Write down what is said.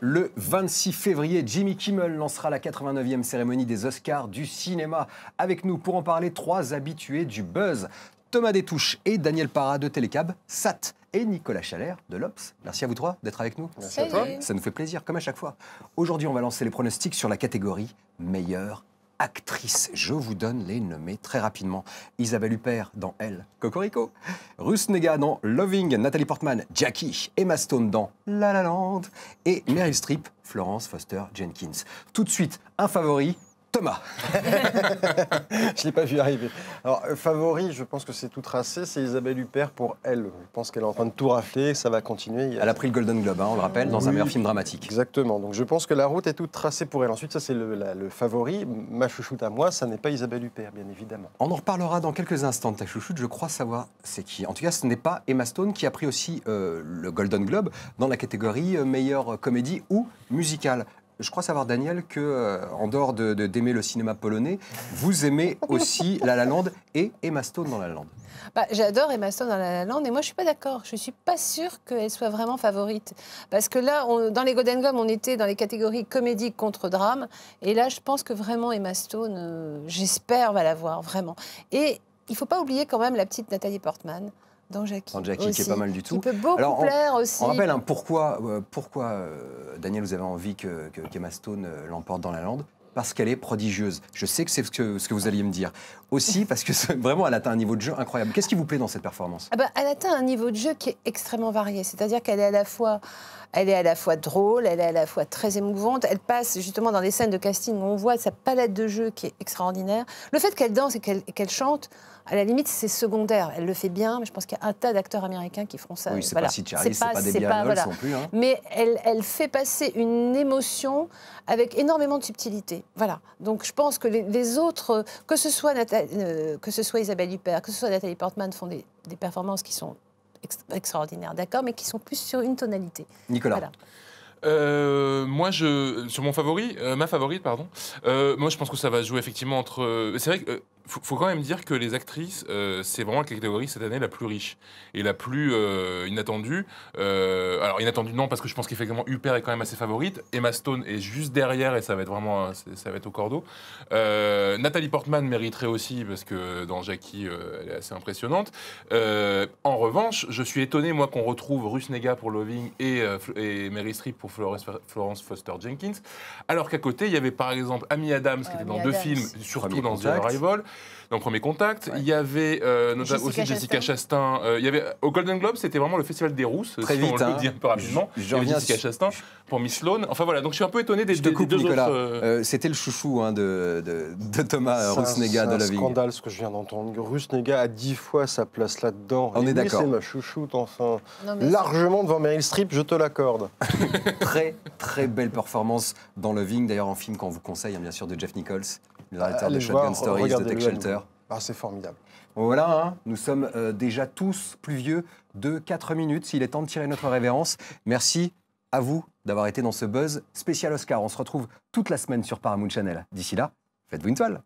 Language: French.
Le 26 février, Jimmy Kimmel lancera la 89e cérémonie des Oscars du cinéma. Avec nous pour en parler, trois habitués du buzz. Thomas Détouche et Daniel Parra de Télécab, SAT et Nicolas Chalère de l'Obs. Merci à vous trois d'être avec nous. Merci à toi. Ça nous fait plaisir, comme à chaque fois. Aujourd'hui, on va lancer les pronostics sur la catégorie meilleur actrices. Je vous donne les nommées très rapidement. Isabelle Huppert dans Elle, Cocorico. Ruth Nega dans Loving. Nathalie Portman, Jackie. Emma Stone dans La La Land. Et Meryl Streep, Florence Foster Jenkins. Tout de suite, un favori, Thomas. je ne l'ai pas vu arriver. Alors, euh, favori, je pense que c'est tout tracé. C'est Isabelle Huppert pour elle. Je pense qu'elle est en train de tout rafler, ça va continuer. Elle a pris le Golden Globe, hein, on le rappelle, dans un meilleur film dramatique. Exactement. Donc, je pense que la route est toute tracée pour elle. Ensuite, ça, c'est le, favori. Ma chouchoute à moi, ça n'est pas Isabelle Huppert, bien évidemment. On en reparlera dans quelques instants de ta chouchoute. Je crois savoir c'est qui. En tout cas, ce n'est pas Emma Stone qui a pris aussi euh, le Golden Globe dans la catégorie euh, meilleure comédie ou musicale je crois savoir, Daniel, que euh, en dehors d'aimer de, d'aimer le cinéma polonais, vous aimez aussi La La Land et Emma Stone dans La La Land. Bah, j'adore Emma Stone dans La La Land et moi je suis pas d'accord. Je ne suis pas sûre qu'elle soit vraiment favorite parce que là, dans les Golden Globes, on était dans les catégories comédie contre drame et là, je pense que vraiment Emma Stone, euh, j'espère va la voir vraiment. Et il faut pas oublier quand même la petite Nathalie Portman dans Jackie. qui est pas mal du tout. Qui peut beaucoup on, plaire aussi. On rappelle hein, pourquoi, euh, pourquoi euh, Daniel, vous avez envie que, que Stone euh, l'emporte dans La Lande parce qu'elle est prodigieuse. Je sais que c'est ce que, ce que, vous alliez me dire. Aussi parce que vraiment, elle atteint un niveau de jeu incroyable. Qu'est-ce qui vous plaît dans cette performance ah bah, Elle atteint un niveau de jeu qui est extrêmement varié. C'est-à-dire qu'elle est à la fois elle est à la fois drôle, elle est à la fois très émouvante. Elle passe justement dans des scènes de casting où on voit sa palette de jeux qui est extraordinaire. Le fait qu'elle danse et qu'elle chante, à la limite, c'est secondaire. Elle le fait bien, mais je pense qu'il y a un tas d'acteurs américains qui font ça. Oui, c'est pas si c'est pas, des non plus. Hein. Mais elle, fait passer une émotion avec énormément de subtilité. Voilà. Donc je pense que les, autres, que ce soit euh, que ce soit Isabelle Huppert, que ce soit Nathalie Portman, font des performances qui sont extraordinaire, extraordinaires, d'accord, mais qui sont plus sur une tonalité. Nicolas. Euh, moi, je, sur mon favori, euh, ma favorite, pardon, euh, moi je pense que ça va jouer effectivement entre. c'est vrai que faut, faut, quand même dire que les actrices, euh, c'est vraiment la catégorie cette année la plus riche et la plus euh, inattendue. Euh, alors inattendue non, parce que je pense qu'effectivement Huppert est quand même assez favorite. Emma Stone est juste derrière et ça va être vraiment, ça va être au cordeau. Nathalie Portman mériterait aussi parce que dans Jackie, elle est assez impressionnante. en revanche, je suis étonné moi qu'on retrouve Russ Nega pour Loving et, Mary Streep pour Florence, Foster Jenkins, alors qu'à côté il y avait par exemple Amy Adams qui était dans deux films, surtout dans The Arrival dans Premier Contact. Il y avait euh, aussi Jessica Chastain. Euh, il y avait, euh, au Golden Globe, c'était vraiment le festival des rousses. Très vite, hein. un peu rapidement. Je, Jessica Chastain pour Miss Sloan. Enfin voilà, donc je suis un peu étonné des, deux Nicolas. autres. c'était le chouchou hein, de, de, Thomas Rusnega de la C'est un scandale ce que je viens d'entendre. Rusnega a dix fois sa place là-dedans. On est d'accord. C'est ma chouchoute, enfin. Largement devant Meryl Streep, je te l'accorde. très, très belle performance dans Loving, d'ailleurs un film qu'on vous conseille, hein, bien sûr, de Jeff Nichols le directeur de Shotgun Stories, de Tech Shelter. Ah, c'est formidable. Voilà, hein. nous sommes euh, déjà tous plus vieux de 4 minutes. Il est temps de tirer notre révérence. Merci à vous d'avoir été dans ce buzz spécial Oscar. On se retrouve toute la semaine sur Paramount Channel. D'ici là, faites-vous une toile.